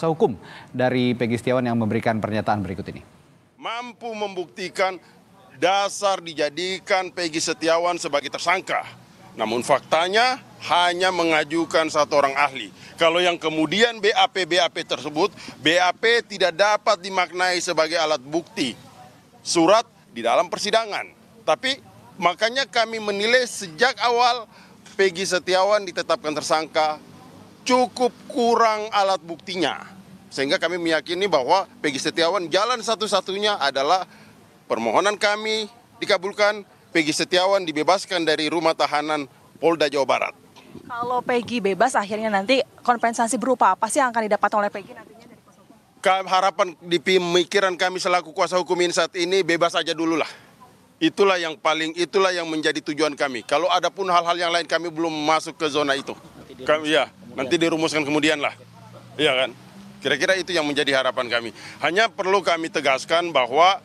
kuasa hukum dari Pegi Setiawan yang memberikan pernyataan berikut ini. Mampu membuktikan dasar dijadikan Pegi Setiawan sebagai tersangka. Namun faktanya hanya mengajukan satu orang ahli. Kalau yang kemudian BAP-BAP tersebut, BAP tidak dapat dimaknai sebagai alat bukti surat di dalam persidangan. Tapi makanya kami menilai sejak awal Peggy Setiawan ditetapkan tersangka cukup kurang alat buktinya. Sehingga kami meyakini bahwa Pegi Setiawan jalan satu-satunya adalah permohonan kami dikabulkan, Pegi Setiawan dibebaskan dari rumah tahanan Polda Jawa Barat. Kalau Pegi bebas akhirnya nanti kompensasi berupa apa sih yang akan didapat oleh Pegi nantinya Harapan di pemikiran kami selaku kuasa hukum ini saat ini bebas saja dulu lah. Itulah yang paling, itulah yang menjadi tujuan kami. Kalau ada pun hal-hal yang lain kami belum masuk ke zona itu. Kami, ya, Nanti dirumuskan kemudian lah. Iya kan? Kira-kira itu yang menjadi harapan kami. Hanya perlu kami tegaskan bahwa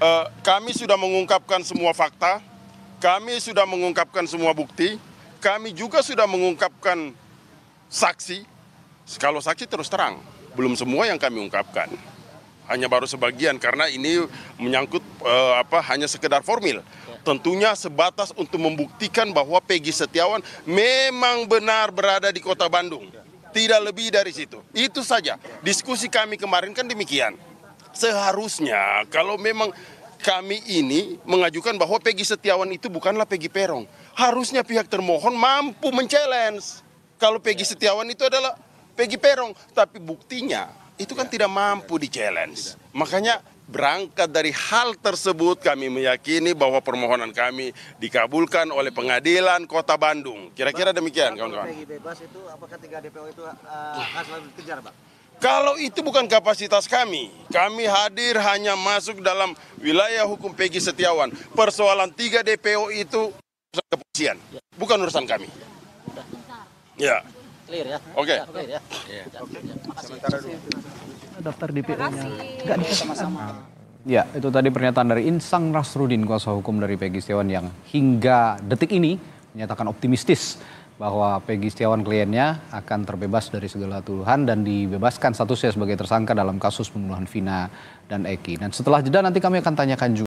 eh, kami sudah mengungkapkan semua fakta, kami sudah mengungkapkan semua bukti, kami juga sudah mengungkapkan saksi. Kalau saksi terus terang, belum semua yang kami ungkapkan hanya baru sebagian karena ini menyangkut uh, apa hanya sekedar formil. Tentunya sebatas untuk membuktikan bahwa Peggy Setiawan memang benar berada di Kota Bandung. Tidak lebih dari situ. Itu saja. Diskusi kami kemarin kan demikian. Seharusnya kalau memang kami ini mengajukan bahwa Peggy Setiawan itu bukanlah Peggy Perong. Harusnya pihak termohon mampu men kalau Peggy Setiawan itu adalah Peggy Perong, tapi buktinya itu kan tidak mampu di challenge. Makanya berangkat dari hal tersebut kami meyakini bahwa permohonan kami dikabulkan oleh pengadilan Kota Bandung. Kira-kira demikian kawan-kawan. bebas itu apakah tiga DPO itu uh, eh, hasil dikejar, Pak? Kalau itu bukan kapasitas kami, kami hadir hanya masuk dalam wilayah hukum Peggy Setiawan. Persoalan tiga DPO itu urusan kepolisian, bukan urusan kami. Ya. Clear ya. Oke. Daftar DPO-nya. Enggak bisa sama-sama. Ya, itu tadi pernyataan dari Insang Nasrudin, kuasa hukum dari Pegi Setiawan yang hingga detik ini menyatakan optimistis bahwa Pegi Setiawan kliennya akan terbebas dari segala tuduhan dan dibebaskan statusnya sebagai tersangka dalam kasus pembunuhan Vina dan Eki. Dan setelah jeda nanti kami akan tanyakan juga.